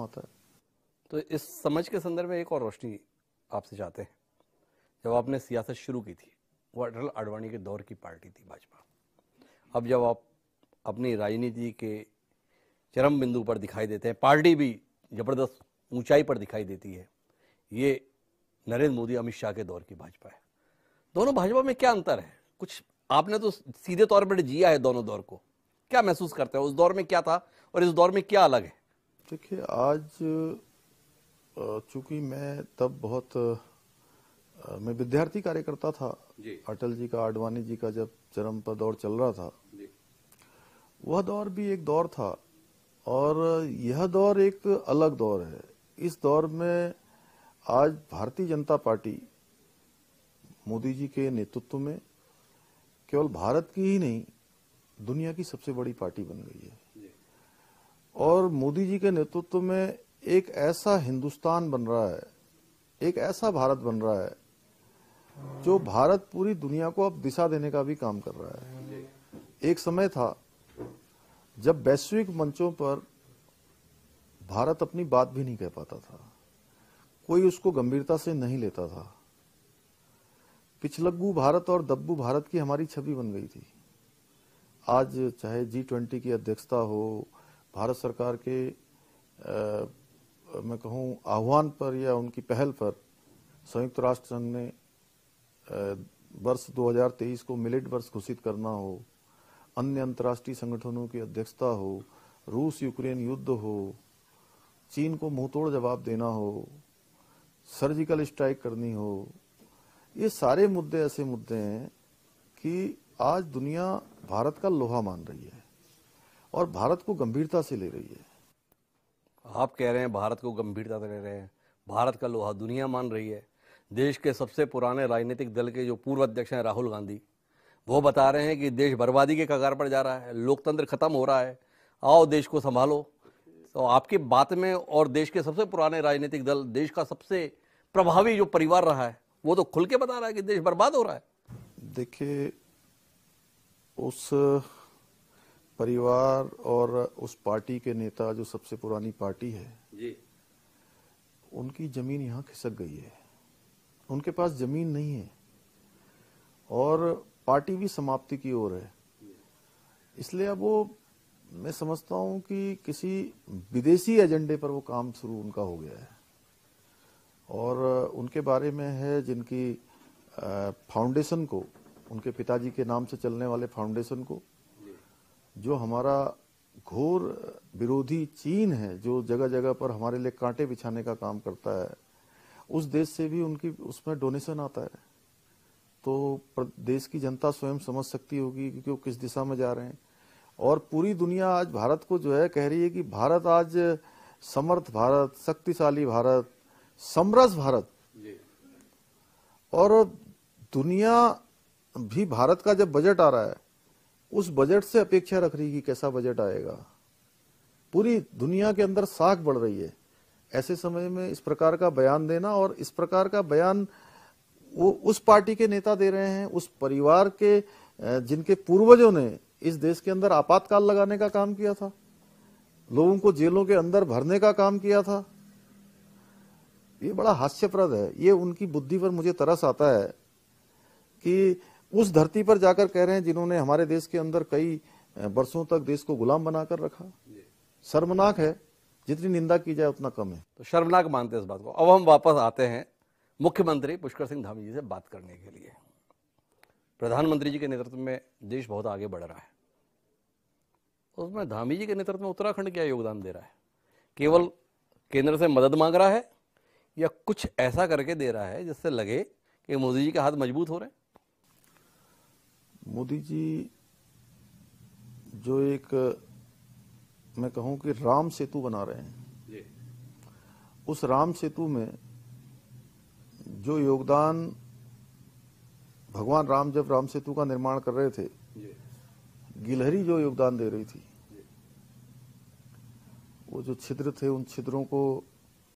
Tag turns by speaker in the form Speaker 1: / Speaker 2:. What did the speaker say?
Speaker 1: होता है
Speaker 2: तो इस समझ के संदर्भ में एक और रोशनी आपसे चाहते हैं जब आपने सियासत शुरू की थी वो अटल आडवाणी के दौर की पार्टी थी भाजपा अब जब आप अपनी राजनीति के चरम बिंदु पर दिखाई देते हैं पार्टी भी जबरदस्त ऊंचाई पर दिखाई देती है ये नरेंद्र मोदी अमित शाह के दौर की भाजपा है दोनों भाजपा में क्या अंतर है कुछ आपने तो सीधे तौर पर जिया है दोनों दौर को क्या महसूस करते हैं उस दौर में क्या था और इस दौर में क्या अलग है देखिए
Speaker 1: आज चूंकि मैं तब बहुत मैं विद्यार्थी कार्यकर्ता था अटल जी का आडवाणी जी का जब चरम पर दौर चल रहा था वह दौर भी एक दौर था और यह दौर एक अलग दौर है इस दौर में आज भारतीय जनता पार्टी मोदी जी के नेतृत्व में केवल भारत की ही नहीं दुनिया की सबसे बड़ी पार्टी बन गई है और मोदी जी के नेतृत्व में एक ऐसा हिंदुस्तान बन रहा है एक ऐसा भारत बन रहा है जो भारत पूरी दुनिया को अब दिशा देने का भी काम कर रहा है एक समय था जब वैश्विक मंचों पर भारत अपनी बात भी नहीं कह पाता था कोई उसको गंभीरता से नहीं लेता था पिछलग्गू भारत और दब्बू भारत की हमारी छवि बन गई थी आज चाहे जी ट्वेंटी की अध्यक्षता हो भारत सरकार के आ, मैं कहूँ आह्वान पर या उनकी पहल पर संयुक्त राष्ट्र संघ ने वर्ष 2023 को मिलिट वर्ष घोषित करना हो अन्य अंतर्राष्ट्रीय संगठनों की अध्यक्षता हो रूस यूक्रेन युद्ध हो चीन को मुंहतोड़ जवाब देना हो सर्जिकल स्ट्राइक करनी हो ये सारे मुद्दे ऐसे मुद्दे हैं कि आज दुनिया भारत का लोहा मान रही है और भारत को गंभीरता से ले रही है
Speaker 2: आप कह रहे हैं भारत को गंभीरता से ले रहे हैं भारत का लोहा दुनिया मान रही है देश के सबसे पुराने राजनीतिक दल के जो पूर्व अध्यक्ष हैं राहुल गांधी वो बता रहे हैं कि देश बर्बादी के कगार पर जा रहा है लोकतंत्र खत्म हो रहा है आओ देश को संभालो तो आपकी बात में और देश के सबसे पुराने राजनीतिक दल देश का सबसे प्रभावी जो परिवार रहा है वो तो खुल के बता रहा है कि देश बर्बाद हो रहा है
Speaker 1: देखिए उस परिवार और उस पार्टी के नेता जो सबसे पुरानी पार्टी है जी। उनकी जमीन यहाँ खिसक गई है उनके पास जमीन नहीं है और पार्टी भी समाप्ति की ओर है इसलिए अब वो मैं समझता हूं कि किसी विदेशी एजेंडे पर वो काम शुरू उनका हो गया है और उनके बारे में है जिनकी फाउंडेशन को उनके पिताजी के नाम से चलने वाले फाउंडेशन को जो हमारा घोर विरोधी चीन है जो जगह जगह पर हमारे लिए कांटे बिछाने का काम करता है उस देश से भी उनकी उसमें डोनेशन आता है तो देश की जनता स्वयं समझ सकती होगी कि वो किस दिशा में जा रहे हैं और पूरी दुनिया आज भारत को जो है कह रही है कि भारत आज समर्थ भारत शक्तिशाली भारत समरस भारत और दुनिया भी भारत का जब बजट आ रहा है उस बजट से अपेक्षा रख रही कि कैसा बजट आएगा पूरी दुनिया के अंदर साख बढ़ रही है ऐसे समय में इस प्रकार का बयान देना और इस प्रकार का बयान वो उस पार्टी के नेता दे रहे हैं उस परिवार के जिनके पूर्वजों ने इस देश के अंदर आपातकाल लगाने का काम किया था लोगों को जेलों के अंदर भरने का काम किया था ये बड़ा हास्यप्रद है ये उनकी बुद्धि पर मुझे तरस आता है कि उस धरती पर जाकर कह रहे हैं जिन्होंने हमारे देश के अंदर कई वर्षों तक देश को गुलाम बनाकर रखा शर्मनाक है जितनी निंदा की जाए
Speaker 2: उतना कम है तो शर्मनाक मानते हैं इस बात को अब हम वापस आते हैं मुख्यमंत्री पुष्कर सिंह धामी जी से बात करने के लिए प्रधानमंत्री जी के नेतृत्व में देश बहुत आगे बढ़ रहा है उसमें धामी जी के नेतृत्व में उत्तराखंड क्या योगदान दे रहा है केवल केंद्र से मदद मांग रहा है या कुछ ऐसा करके दे रहा है जिससे लगे कि मोदी जी के हाथ मजबूत हो रहे हैं
Speaker 1: मोदी जी जो एक मैं कहूं कि राम सेतु बना रहे हैं उस राम सेतु में जो योगदान भगवान राम जब राम सेतु का निर्माण कर रहे थे गिलहरी जो योगदान दे रही थी वो जो छिद्र थे उन छिद्रों को